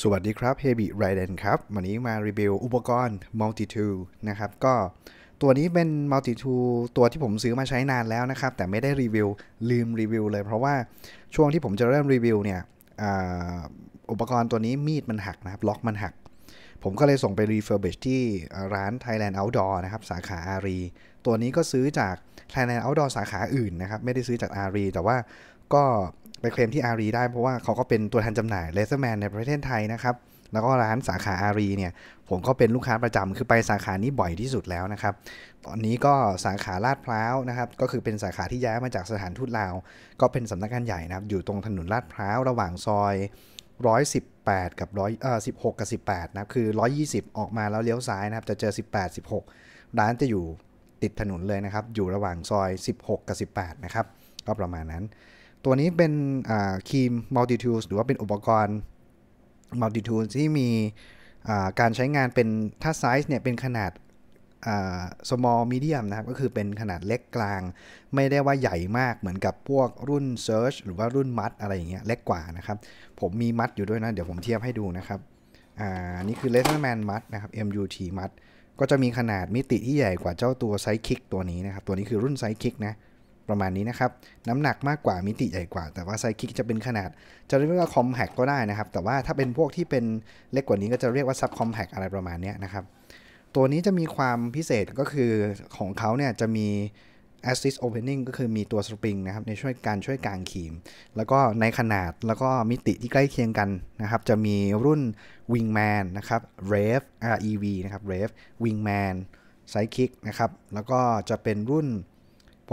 สวัสดีครับเฮบิไรเดนครับ วันนี้มารีวิวอุปกรณ์ Multi Tool นะครับ ก็ตัวนี้เป็น Multi Tool ตัวที่ผมซื้อมาใช้นานแล้วนะครับ แต่ไม่ได้รีวิวลืมรีวิวเลย เพราะว่าช่วงที่ผมจะเริ่มรีวิวเนี่ยอุปกรณ์ตัวนี้มีดมันหักนะครับล็อกมันหัก ผมก็เลยส่งไปรีเฟอร์เบชที่ร้าน Thailand Outdoor นะครับ สาขาอารี ตัวนี้ก็ซื้อจาก Thailand Outdoor สาขาอื่นนะครับไม่ได้ซื้อจากอารีแต่ว่าก็ไปเคลมที่อารีได้ เพราะว่าเขาก็เป็นตัวแทนจำหน่ายเลเซอร์แมนในประเทศไทยนะครับ แล้วก็ร้านสาขาอารีเนี่ย ผมก็เป็นลูกค้าประจำคือไปสาขานี้บ่อยที่สุดแล้วนะครับตอนนี้ก็สาขาลาดพร้าวนะครับ ก็คือเป็นสาขาที่ย้ายมาจากสถานทูตลาว ก็เป็นสานักงานใหญ่นะครับ อยู่ตรงถนนลาดพร้าว ระหว่างซอย118กับ100เอ่อ16กับ18นะครับคือ 120 ออกมาแล้วเลี้ยวซ้ายนะครับ จะเจอ 18 16ร้านจะอยู่ติดถนนเลยนะครับ อยู่ระหว่างซอย16กับ18นะครับก็ประมาณนั้นตัวนี้เป็นครีม m u l t i t ูส s หรือว่าเป็นอุปกรณ์ m u l t i t ูส s ที่มีการใช้งานเป็นถ้าไซส์เนี่ยเป็นขนาด small medium นะครับก็คือเป็นขนาดเล็กกลาง ไม่ได้ว่าใหญ่มากเหมือนกับพวกรุ่น search หรือว่ารุ่นมัดอะไรอย่างเงี้ยเล็กกว่านะครับ ผมมีมัดอยู่ด้วยนะ เดี๋ยวผมเทียบให้ดูนะครับอ่านี่คือ l e a t e r m a n มัดนะครับ MUT มัดก็จะมีขนาดมิติที่ใหญ่กว่าเจ้าตัวไซคิกตัวนี้นะครับตัวนี้คือรุ่นไซคิกนะประมาณนี้นะครับ น้ำหนักมากกว่ามิติใหญ่กว่า แต่ว่าไซคิกจะเป็นขนาดจะเรียกว่าคอมแพกก็ได้นะครับ แต่ว่าถ้าเป็นพวกที่เป็นเล็กกว่านี้ก็จะเรียกว่าซับคอมแพกอะไรประมาณนี้นะครับ ตัวนี้จะมีความพิเศษก็คือของเขาเนี่ยจะมี assist opening ก็คือมีตัวสปริงนะครับในช่วยการช่วยกลางขีม แล้วก็ในขนาดแล้วก็มิติที่ใกล้เคียงกันนะครับจะมีรุ่น wingman นะครับ r e v rev นะครับ r e v wingman ไซคิกนะครับ แล้วก็จะเป็นรุ่น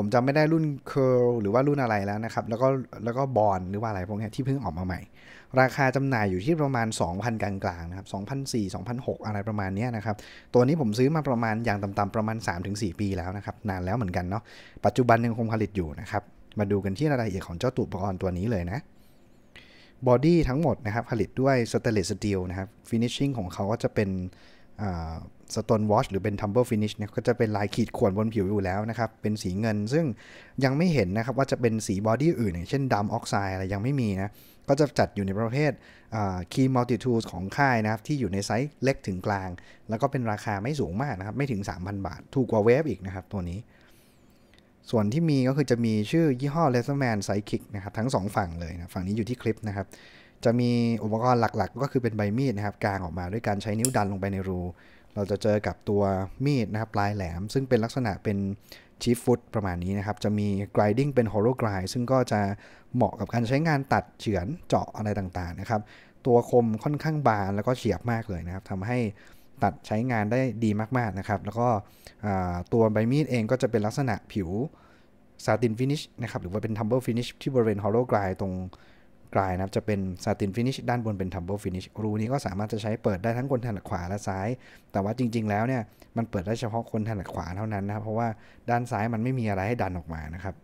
ผมจำไม่ได้รุ่น Curl หรือว่ารุ่นอะไรแล้วนะครับ แล้วก็แล้วก็บอลหรือว่าอะไรพวกนี้ที่เพิ่งออกมาใหม่ ราคาจำหน่ายอยู่ที่ประมาณ 2,000 กลางๆนะครับ2,004 2,006อะไรประมาณนี้นะครับตัวนี้ผมซื้อมาประมาณอย่างต่ำๆประมาณ 3-4 ปีแล้วนะครับนานแล้วเหมือนกันเนาะปัจจุบันยังคงผลิตอยู่นะครับมาดูกันที่รายละเอียดของเจ้าตุปกรณ์ตัวนี้เลยนะบอดี้ทั้งหมดนะครับผลิตด้วยสเตเลสสตีลนะครับฟินิชชิ่งของเขาก็จะเป็นสโตนวอชหรือเป็นทัมเบิลฟินิชเนี่ยก็จะเป็นลายขีดข่วนบนผิวอยู่แล้วนะครับ เป็นสีเงิน ซึ่งยังไม่เห็นนะครับว่าจะเป็นสีบอดี้อื่นอย่างเช่นดำออกไซด์อะไรยังไม่มีนะ ก็จะจัดอยู่ในประเภทคีมัลติทูสของค่ายนะครับ ที่อยู่ในไซส์เล็กถึงกลาง แล้วก็เป็นราคาไม่สูงมากนะครับ ไม่ถึง 3,000 บาท ถูกกว่าเวฟอีกนะครับ ตัวนี้ ส่วนที่มีก็คือจะมีชื่อยี่ห้อเลเซอร์แมนไซคิกนะครับทั้ง2ฝั่งเลยนะ ฝั่งนี้อยู่ที่คลิปนะครับ จะมีอุปกรณ์หลักๆ ก็คือเป็นใบมีดนะครับกางออกมาด้วยการใช้นิ้วดันลงไปในรูเราจะเจอกับตัวมีดนะครับปลายแหลมซึ่งเป็นลักษณะเป็นชีฟฟุตประมาณนี้นะครับ จะมีกริดดิ้งเป็นฮอลโลกร r i ซึ่งก็จะเหมาะกับการใช้งานตัดเฉือนเจาะอะไรต่างๆนะครับตัวคมค่อนข้างบาน แล้วก็เฉียบมากเลยนะครับทำให้ตัดใช้งานได้ดีมากๆนะครับ แล้วก็ตัวใบมีดเองก็จะเป็นลักษณะผิวซาตินฟินิชนะครับหรือว่าเป็นทัมเบิลฟินิชที่บริเวณฮอลโลกรายตรงกลายนะครับจะเป็นซาตินฟินิชด้านบนเป็นทัมเบิลฟินิชรูนี้ก็สามารถจะใช้เปิดได้ทั้งคนถนัดขวาและซ้าย แต่ว่าจริงๆ แล้วเนี่ยมันเปิดได้เฉพาะคนถนัดขวาเท่านั้นนะครับ เพราะว่าด้านซ้ายมันไม่มีอะไรให้ดันออกมานะครับ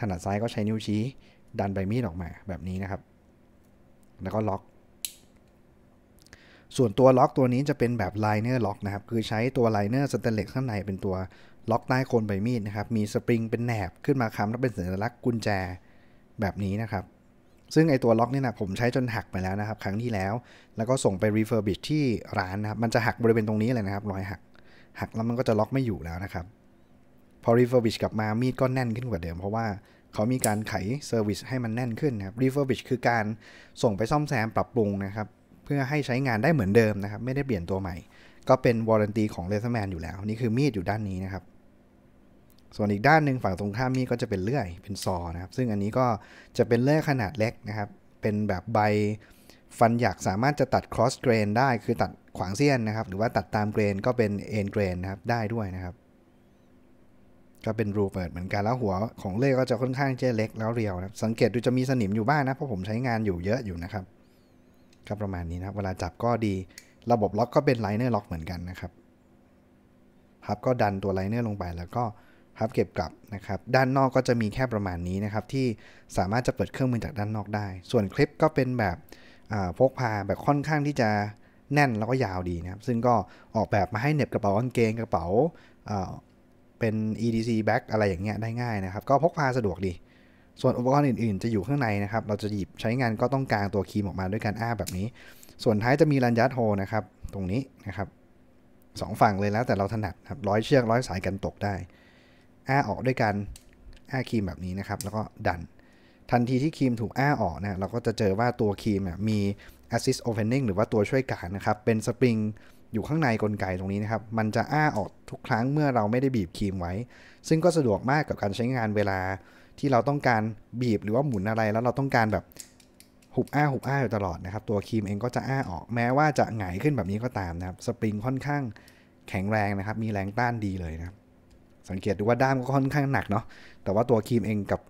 ถนัดซ้ายก็ใช้นิ้วชี้ดันใบมีดออกมาแบบนี้นะครับ แล้วก็ล็อก ส่วนตัวล็อกตัวนี้จะเป็นแบบไลเนอร์ล็อกนะครับคือใช้ตัวไลเนอร์สแตนเลสข้างในเป็นตัวล็อกใต้โคนใบมีดนะครับ มีสปริงเป็นแหนบ ขึ้นมาค้ำแล้วเป็นสัญลักษณ์กุญแจแบบนี้นะครับซึ่งไอตัวล็อกนี่นะผมใช้จนหักไปแล้วนะครับ ครั้งที่แล้ว แล้วก็ส่งไปรีเฟอร์บิชที่ร้านนะครับมันจะหักบริเวณตรงนี้เลยนะครับรอยหักหักแล้วมันก็จะล็อกไม่อยู่แล้วนะครับ พอรีเฟอร์บิชกลับมามีดก็แน่นขึ้นกว่าเดิม เพราะว่าเขามีการไขเซอร์วิสให้มันแน่นขึ้นนะครับรีเฟอร์บิชคือการส่งไปซ่อมแซมปรับปรุงนะครับ เพื่อให้ใช้งานได้เหมือนเดิมนะครับ ไม่ได้เปลี่ยนตัวใหม่ ก็เป็นวอร์รันตีของเลเซอร์แมนอยู่แล้ว นี่คือมีดอยู่ด้านนี้นะครับส่วนอีกด้านหนึ่งฝั่งตรงข้ามนี่ก็จะเป็นเลื่อย เป็นซอ นะครับ ซึ่งอันนี้ก็จะเป็นเลื่อยขนาดเล็กนะครับ เป็นแบบใบ ฟันหยักสามารถจะตัด cross grain ได้ คือตัดขวางเสี้ยนนะครับ หรือว่าตัดตามเกรนก็เป็น end grain นะครับ ได้ด้วยนะครับ ก็เป็นรูเปิดเหมือนกันแล้วหัวของเลื่อยก็จะค่อนข้างจะเล็กแล้วเรียวนะครับ สังเกตดูจะมีสนิมอยู่บ้างนะ เพราะผมใช้งานอยู่เยอะอยู่นะครับก็ประมาณนี้นะ เวลาจับก็ดี ระบบล็อกก็เป็นไลเนอร์ล็อกเหมือนกันนะครับพับ ก็ดันตัวไลเนอร์ลงไปแล้วก็ครับเก็บกลับนะครับด้านนอกก็จะมีแค่ประมาณนี้นะครับที่สามารถจะเปิดเครื่องมือจากด้านนอกได้ ส่วนคลิปก็เป็นแบบพกพาแบบค่อนข้างที่จะแน่นแล้วก็ยาวดีนะครับซึ่งก็ออกแบบมาให้เน็บกระเป๋ากางเกง กระเป๋าเป็น EDC bag อะไรอย่างเงี้ยได้ง่ายนะครับก็พกพาสะดวกดี ส่วนอุปกรณ์อื่นๆ จะอยู่ข้างในนะครับเราจะหยิบใช้งานก็ต้องกางตัวคีมออกมาด้วยการอ้าแบบนี้ ส่วนท้ายจะมีรันยัดโฮนะครับตรงนี้นะครับสองฝั่งเลยแล้วแต่เราถนัดครับร้อยเชือกร้อยสายกันตกได้อ้าออกด้วยกันอ้าครีมแบบนี้นะครับแล้วก็ดันทันทีที่ครีมถูกอ้าออกนะเราก็จะเจอว่าตัวครีมมี assist opening หรือว่าตัวช่วยการนะครับ เป็นสปริงอยู่ข้างในกลไกตรงนี้นะครับ มันจะอ้าออกทุกครั้งเมื่อเราไม่ได้บีบครีมไว้ซึ่งก็สะดวกมากกับการใช้งานเวลาที่เราต้องการบีบหรือว่าหมุนอะไรแล้วเราต้องการแบบหุบอ้า หุบอ้าอยู่ตลอดนะครับตัวครีมเองก็จะอ้าออก แม้ว่าจะหงายขึ้นแบบนี้ก็ตามนะครับสปริงค่อนข้างแข็งแรงนะครับมีแรงต้านดีเลยนะครับสังเกตดูว่าด้ามก็ค่อนข้างหนักเนาะ แต่ว่าตัวครีมเองกับ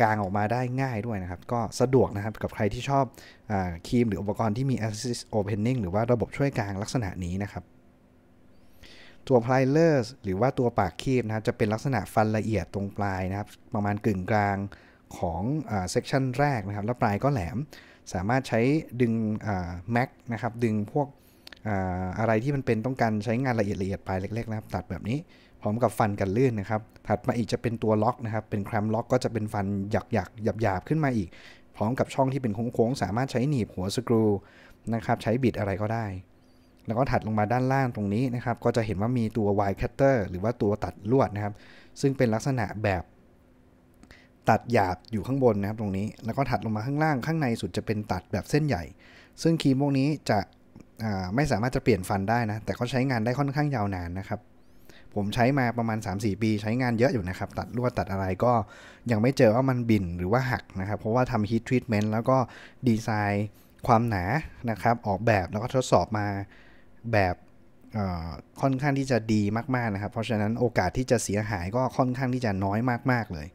กางออกมาได้ง่ายด้วยนะครับ ก็สะดวกนะครับกับใครที่ชอบอครีมหรืออุปกรณ์ที่มี assist opening หรือว่าระบบช่วยกางลักษณะนี้นะครับ ตัว plier หรือว่าตัวปากครีมนะครับจะเป็นลักษณะฟันละเอียดตรงปลายนะครับ ประมาณกึ่งกลางของเซกชันแรกนะครับ แล้วปลายก็แหลม สามารถใช้ดึงแม็กนะครับ ดึงพวกอะไรที่มันเป็นต้องการใช้งานละเอียดละเอียดเล็กๆ นะครับ ตัดแบบนี้ พร้อมกับฟันกันลื่นนะครับ ถัดมาอีกจะเป็นตัวล็อกนะครับ เป็นแคมล็อกก็จะเป็นฟันหยักหยักหยาบหยาบขึ้นมาอีก พร้อมกับช่องที่เป็นโค้งๆสามารถใช้หนีบหัวสกรูนะครับ ใช้บิดอะไรก็ได้ แล้วก็ถัดลงมาด้านล่างตรงนี้นะครับ ก็จะเห็นว่ามีตัววแคตเตอร์หรือว่าตัวตัดลวดนะครับ ซึ่งเป็นลักษณะแบบตัดหยาบอยู่ข้างบนนะครับตรงนี้ แล้วก็ถัดลงมาข้างล่างข้างในสุดจะเป็นตัดแบบเส้นใหญ่ ซึ่งคีมพวกนี้จะไม่สามารถจะเปลี่ยนฟันได้นะ แต่เขาใช้งานได้ค่อนข้างยาวนานนะครับ ผมใช้มาประมาณ 3-4 ปี ใช้งานเยอะอยู่นะครับตัดลวดตัดอะไรก็ยังไม่เจอว่ามันบิ่นหรือว่าหักนะครับ เพราะว่าทำฮีททรีทเมนต์แล้วก็ดีไซน์ความหนานะครับ ออกแบบ แล้วก็ทดสอบมาแบบค่อนข้างที่จะดีมากๆนะครับ เพราะฉะนั้นโอกาสที่จะเสียหายก็ค่อนข้างที่จะน้อยมากๆเลย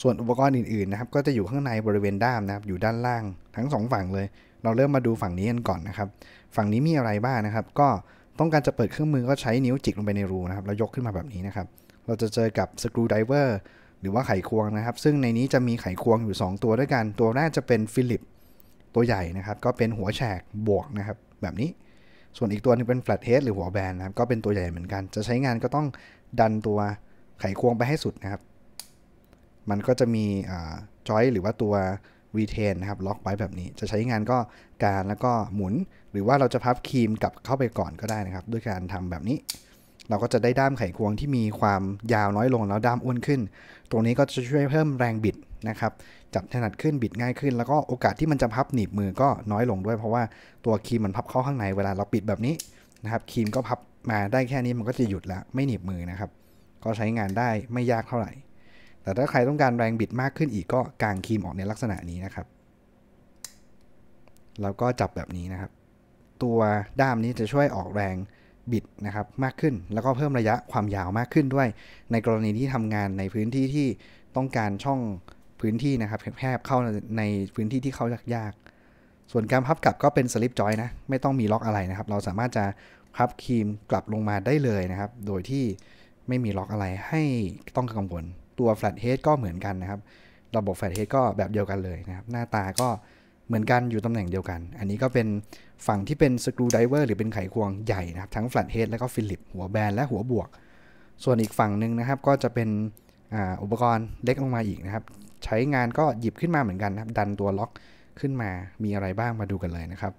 ส่วนอุปกรณ์อื่นๆนะครับ ก็จะอยู่ข้างในบริเวณด้ามนะครับอยู่ด้านล่างทั้ง2ฝั่งเลยเราเริ่มมาดูฝั่งนี้กันก่อนนะครับ ฝั่งนี้มีอะไรบ้างนะครับ ก็ต้องการจะเปิดเครื่องมือก็ใช้นิ้วจิกลงไปในรูนะครับ แล้วยกขึ้นมาแบบนี้นะครับ เราจะเจอกับสกรูไดเวอร์หรือว่าไขควงนะครับ ซึ่งในนี้จะมีไขควงอยู่ 2 ตัวด้วยกัน ตัวแรกจะเป็นฟิลิปตัวใหญ่นะครับ ก็เป็นหัวแฉกบวกนะครับแบบนี้ ส่วนอีกตัวนึงเป็นแฟลตเฮดหรือหัวแบนนะครับก็เป็นตัวใหญ่เหมือนกัน จะใช้งานก็ต้องดันตัวไขควงไปให้สุดนะครับ มันก็จะมีจอยหรือว่าตัว retain นะครับล็อกไว้แบบนี้จะใช้งานก็การแล้วก็หมุน หรือว่าเราจะพับครีมกลับเข้าไปก่อนก็ได้นะครับด้วยการทำแบบนี้ เราก็จะได้ด้ามไขควงที่มีความยาวน้อยลงแล้วด้ามอ้วนขึ้น ตรงนี้ก็จะช่วยเพิ่มแรงบิดนะครับจับถนัดขึ้นบิดง่ายขึ้น แล้วก็โอกาสที่มันจะพับหนีบมือก็น้อยลงด้วยเพราะว่าตัวครีมมันพับเข้าข้างในเวลาเราปิดแบบนี้นะครับครีมก็พับมาได้แค่นี้มันก็จะหยุดแล้วไม่หนีบมือนะครับก็ใช้งานได้ไม่ยากเท่าไหร่แต่ถ้าใครต้องการแรงบิดมากขึ้นอีกก็กางครีมออกในลักษณะนี้นะครับแล้วก็จับแบบนี้นะครับ ตัวด้ามนี้จะช่วยออกแรงบิดนะครับมากขึ้นแล้วก็เพิ่มระยะความยาวมากขึ้นด้วย ในกรณีที่ทำงานในพื้นที่ที่ต้องการช่องพื้นที่นะครับแคบเข้าในพื้นที่ที่เข้ายากส่วนการพับกลับก็เป็นสลิปจอยนะ ไม่ต้องมีล็อกอะไรนะครับ เราสามารถจะพับครีมกลับลงมาได้เลยนะครับโดยที่ไม่มีล็อกอะไรให้ต้องกังวลตัว flat head ก็เหมือนกันนะครับระบบ flat head ก็แบบเดียวกันเลยนะครับ หน้าตาก็เหมือนกันอยู่ตำแหน่งเดียวกัน อันนี้ก็เป็นฝั่งที่เป็นสกรูไดเวอร์หรือเป็นไขควงใหญ่นะครับ ทั้ง flat head แล้วก็ฟิลิปหัวแบนและหัวบวก ส่วนอีกฝั่งหนึ่งนะครับก็จะเป็นอุปกรณ์เล็กลงมาอีกนะครับ ใช้งานก็หยิบขึ้นมาเหมือนกันนะครับ ดันตัวล็อกขึ้นมา มีอะไรบ้างมาดูกันเลยนะครับ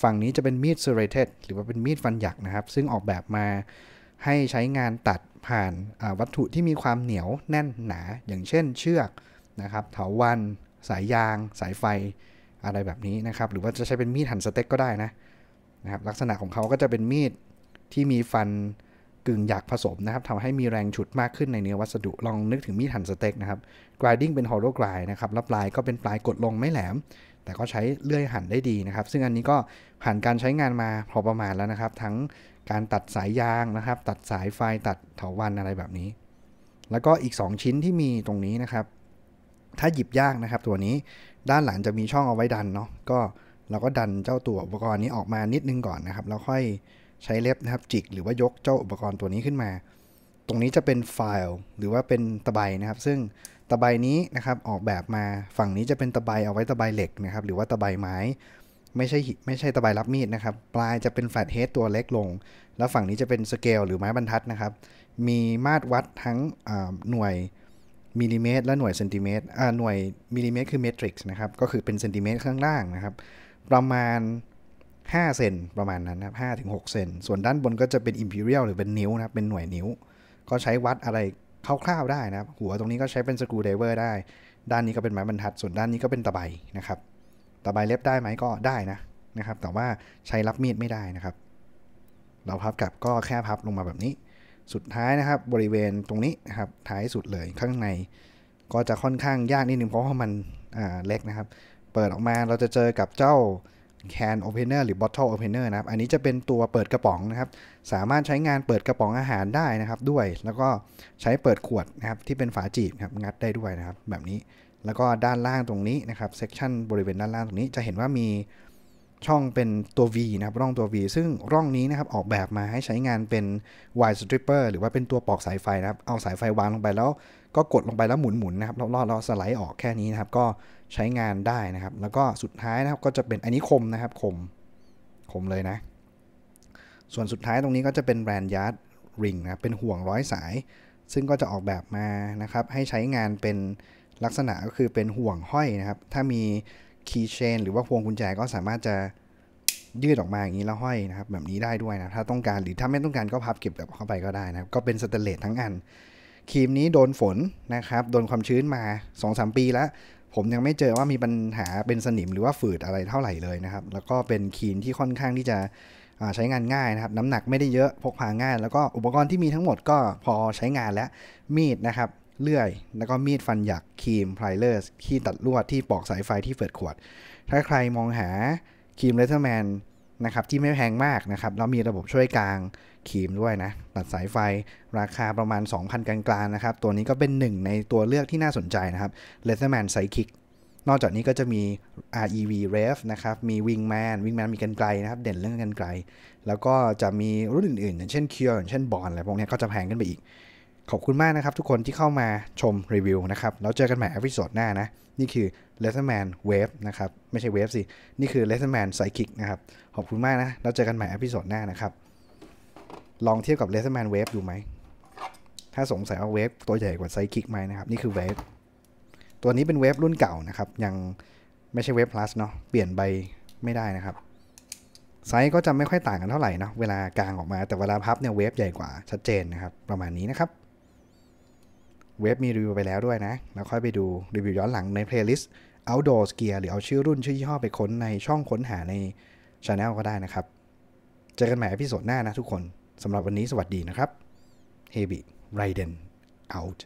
ฝั่งนี้จะเป็นมีดซ e เรเ t e หรือว่าเป็นมีดฟันหยักนะครับ ซึ่งออกแบบมาให้ใช้งานตัดผ่านวัตถุที่มีความเหนียวแน่นหนา อย่างเช่นเชือกนะครับเถาวัน สายยาง สายไฟอะไรแบบนี้นะครับหรือว่าจะใช้เป็นมีดหั่นสเต็กก็ได้นะนะครับลักษณะของเขาก็จะเป็นมีดที่มีฟันกึ่งหยักผสมนะครับทำให้มีแรงฉุดมากขึ้นในเนื้อวัสดุลองนึกถึงมีดหั่นสเต็กนะครับกรายดิ้งเป็นฮอลโลกรายนะครับแล้วปลายก็เป็นปลายกดลงไม่แหลมแต่ก็ใช้เลื่อยหั่นได้ดีนะครับ ซึ่งอันนี้ก็ผ่านการใช้งานมาพอประมาณแล้วนะครับ ทั้งการตัดสายยางนะครับ ตัดสายไฟตัดเถาวันอะไรแบบนี้ แล้วก็อีก 2 ชิ้นที่มีตรงนี้นะครับ ถ้าหยิบยากนะครับตัวนี้ด้านหลังจะมีช่องเอาไว้ดันเนาะก็เราก็ดันเจ้าตัวอุปกรณ์นี้ออกมานิดนึงก่อนนะครับแล้วค่อยใช้เล็บนะครับ จิกหรือว่ายกเจ้าอุปกรณ์ตัวนี้ขึ้นมา ตรงนี้จะเป็นไฟล์ หรือว่าเป็นตะไบนะครับ ซึ่งตะไบนี้นะครับออกแบบมาฝั่งนี้จะเป็นตะไบเอาไว้ตะไบเหล็กนะครับหรือว่าตะไบไม้ไม่ใช่ไม่ใช่ตะไบรับมีดนะครับ ปลายจะเป็นแฟลตเฮดตัวเล็กลง แล้วฝั่งนี้จะเป็นสเกลหรือไม้บรรทัดนะครับมีมาตรวัดทั้งหน่วยมิลลิเมตร และหน่วยเซนติเมตรหน่วยมิลลิเมตร คือเมตริกซ์นะครับ ก็คือเป็นเซนติเมตรข้างล่างนะครับ ประมาณ5เซนประมาณนั้นนะครับห้าถึงหกเซนส่วนด้านบนก็จะเป็นอิมพีเรียลหรือเป็นนิ้วนะครับเป็นหน่วยนิ้ว ก็ใช้วัดอะไรคร่าวๆได้นะครับ หัวตรงนี้ก็ใช้เป็นสกรูเดเวอร์ได้ ด้านนี้ก็เป็นไม้บรรทัดส่วนด้านนี้ก็เป็นตะไบนะครับตะไบเล็บได้ไหมก็ได้นะนะครับแต่ว่าใช้รับมีดไม่ได้นะครับ เราพับกลับก็แค่พับลงมาแบบนี้ สุดท้ายนะครับบริเวณตรงนี้นะครับท้ายสุดเลยข้างใน ก็จะค่อนข้างยากนิดนึงเพราะว่ามันเล็กนะครับ เปิดออกมาเราจะเจอกับเจ้า can opener หรือ bottle opener นะครับ อันนี้จะเป็นตัวเปิดกระป๋องนะครับ สามารถใช้งานเปิดกระป๋องอาหารได้นะครับด้วย แล้วก็ใช้เปิดขวดนะครับที่เป็นฝาจีบครับงัดได้ด้วยนะครับ แบบนี้ แล้วก็ด้านล่างตรงนี้นะครับ section บริเวณด้านล่างตรงนี้จะเห็นว่ามีช่องเป็นตัว V นะครับร่องตัว V ซึ่งร่องนี้นะครับออกแบบมาให้ใช้งานเป็น w i r e stripper หรือว่าเป็นตัวปลอกสายไฟนะครับ เอาสายไฟวางลงไปแล้วก็กดลงไปแล้วหมุนๆนะครับรอบๆเราสไลด์ออกแค่นี้นะครับก็ใช้งานได้นะครับ แล้วก็สุดท้ายนะครับก็จะเป็นอันนี้คมนะครับคมคมเลยนะ ส่วนสุดท้ายตรงนี้ก็จะเป็นแบรนด์ยาร์ดริงนะเป็นห่วงร้อยสาย ซึ่งก็จะออกแบบมานะครับ ให้ใช้งานเป็นลักษณะก็คือเป็นห่วงห้อยนะครับ ถ้ามีคีย์เชนหรือว่าพวงกุญแจก็สามารถจะยืดออกมาอย่างนี้แล้วห้อยนะครับ แบบนี้ได้ด้วยนะถ้าต้องการหรือถ้าไม่ต้องการก็พับเก็บแบบเข้าไปก็ได้นะครับ ก็เป็นสเตเลสทั้งอันครีมนี้โดนฝนนะครับ โดนความชื้นมา 2-3 ปีแล้ว ผมยังไม่เจอว่ามีปัญหาเป็นสนิมหรือว่าฝืดอะไรเท่าไหร่เลยนะครับ แล้วก็เป็นครีมที่ค่อนข้างที่จะใช้งานง่ายนะครับ น้ำหนักไม่ได้เยอะ พกพาง่าย แล้วก็อุปกรณ์ที่มีทั้งหมด ก็พอใช้งานแล้ว มีดนะครับ เลื่อย แล้วก็มีดฟันหยักครีมไพรเลอร์ที่ตัดลวด ที่ปอกสายไฟ ที่เปิดขวด ถ้าใครมองหาครีมเลเทอร์แมนนะครับที่ไม่แพงมากนะครับแล้วมีระบบช่วยกลางขีมด้วยนะ ตัดสายไฟ ราคาประมาณ 2,000 กลางๆนะครับ ตัวนี้ก็เป็นหนึ่งในตัวเลือกที่น่าสนใจนะครับ l e t h e r m a n Sidekick นอกจากนี้ก็จะมี REV Rev นะครับ มี Wingman Wingman มีกันไกลนะครับ เด่นเรื่องกันไกล แล้วก็จะมีรุ่นอื่นๆอย่างเช่น Cure อย่างเช่น Bond อะไรพวกนี้ก็จะแพงขึ้นไปอีกขอบคุณมากนะครับทุกคนที่เข้ามาชมรีวิวนะครับแล้วเจอกันใหม่อพิโซดหน้านะนี่คือ l e s s o n Man Wave นะครับไม่ใช่ Wave สินี่คือ l e s s o n Man Psychic นะครับขอบคุณมากนะแล้วเจอกันใหม่อพิโซดหน้านะครับลองเทียบกับ l e s s o n Man Wave ดูไหม ถ้าสงสัยว่า Wave ตัวใหญ่กว่า Psychic ไหมนะครับนี่คือ Wave ตัวนี้เป็น Wave รุ่นเก่านะครับ ยังไม่ใช่ Wave Plus เนาะเปลี่ยนใบไม่ได้นะครับไซส์ก็จะไม่ค่อยต่างกันเท่าไหร่นะเวลากลางออกมาแต่เวลาพับเนี่ยเวฟใหญ่กว่าชัดเจนนะครับประมาณนี้นะครับเว็บมีรีวิวไปแล้วด้วยนะแล้วค่อยไปดูรีวิวย้อนหลังในเพลย์ลิสต์ outdoor gear หรือเอาชื่อรุ่นชื่อยี่ห้อไปค้นในช่องค้นหาในช anel n ก็ได้นะครับ เจอกันใหม่อพิสดหน้านะทุกคนสำหรับวันนี้สวัสดีนะครับ h e b y r i d e n out